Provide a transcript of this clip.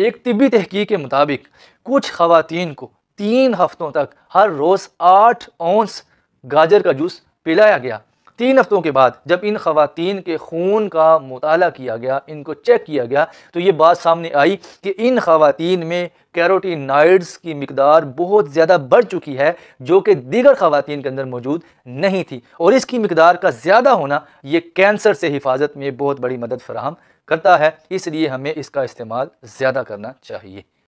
एक तिबी तहकी के मुताबिक कुछ खातन को तीन हफ्तों तक हर रोज़ आठ ओंस गाजर का जूस पिलाया गया तीन हफ़्तों के बाद जब इन खातन के खून का मताल किया गया इनको चेक किया गया तो ये बात सामने आई कि इन खातन में कैरोटीनाइड्स की मकदार बहुत ज़्यादा बढ़ चुकी है जो कि दीगर खातन के अंदर मौजूद नहीं थी और इसकी मकदार का ज़्यादा होना ये कैंसर से हिफाजत में बहुत बड़ी मदद फराहम करता है इसलिए हमें इसका इस्तेमाल ज़्यादा करना चाहिए